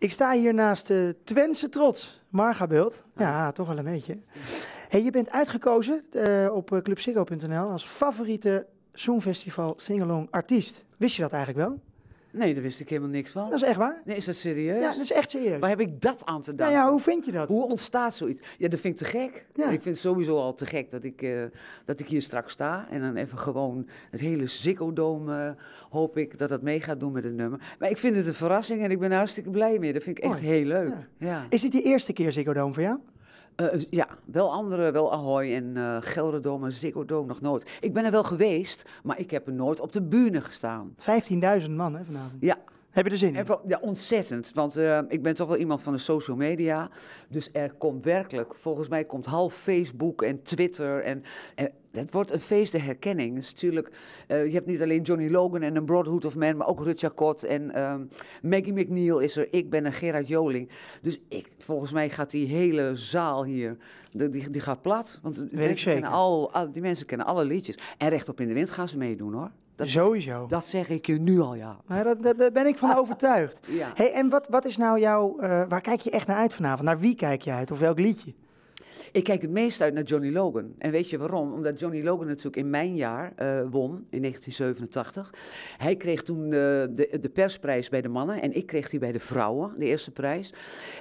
Ik sta hier naast de Twentse trots, Marga ah. Ja, toch wel een beetje. Hey, je bent uitgekozen eh, op eh, Clubsiggo.nl als favoriete Songfestival Singalong artiest. Wist je dat eigenlijk wel? Nee, daar wist ik helemaal niks van. Dat is echt waar. Nee, is dat serieus? Ja, dat is echt serieus. Waar heb ik dat aan te danken? Nou ja, hoe vind je dat? Hoe ontstaat zoiets? Ja, dat vind ik te gek. Ik vind het sowieso al te gek dat ik, eh, dat ik hier straks sta. En dan even gewoon het hele Ziggo eh, hoop ik dat dat mee gaat doen met het nummer. Maar ik vind het een verrassing en ik ben hartstikke blij mee. Dat vind ik echt heel leuk. Ja. Is dit de eerste keer Ziggo voor jou? Eh, eh, ja, wel andere, wel Ahoy en uh, en Ziggo nog nooit. Ik ben er wel geweest, maar ik heb er nooit op de bühne gestaan. 15.000 man hè, vanavond? Ja, heb je er zin in? Ja, ontzettend. Want eh, ik ben toch wel iemand van de social media. Dus er komt werkelijk, volgens mij komt half Facebook en Twitter. En, en het wordt een feest de herkenning. Dus je hebt niet alleen Johnny Logan en een Broadhood of Man, maar ook Rutja Kot en ehm, Maggie McNeil is er. Ik ben een Gerard Joling. Dus ik, volgens mij gaat die hele zaal hier, die, die gaat plat. Want die mensen, al, al, die mensen kennen alle liedjes. En rechtop in de wind gaan ze meedoen hoor. Dat, Sowieso. Dat zeg ik je nu al, ja. Maar dat, dat, daar ben ik van ah, overtuigd. Hey, en wat, wat is nou jouw... Eh, waar kijk je echt naar uit vanavond? Naar wie kijk je uit? Of welk liedje? Ik kijk het meest uit naar Johnny Logan. En weet je waarom? Omdat Johnny Logan natuurlijk in mijn jaar eh, won, in 1987. Hij kreeg toen eh, de, de persprijs bij de mannen en ik kreeg die bij de vrouwen, de eerste prijs.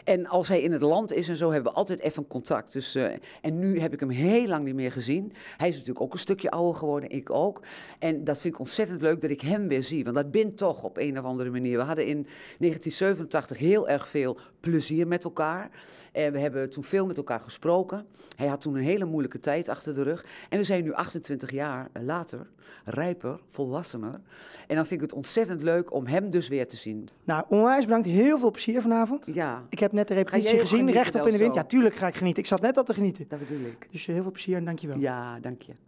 En als hij in het land is en zo, hebben we altijd even contact. Dus, eh, en nu heb ik hem heel lang niet meer gezien. Hij is natuurlijk ook een stukje ouder geworden, ik ook. En dat vind ik ontzettend leuk dat ik hem weer zie, want dat bindt toch op een of andere manier. We hadden in 1987 heel erg veel plezier met elkaar. En we hebben toen veel met elkaar gesproken. Hij had toen een hele moeilijke tijd achter de rug. En we zijn nu 28 jaar later, rijper, volwassener. En dan vind ik het ontzettend leuk om hem dus weer te zien. Nou, onwijs bedankt. Heel veel plezier vanavond. Ja. Ik heb net de repetitie gezien, rechtop in de wind. Ja, tuurlijk ga ik genieten. Ik zat net al te genieten. Dat bedoel ik. Dus eh, heel veel plezier en dankjewel. Ja, dank je.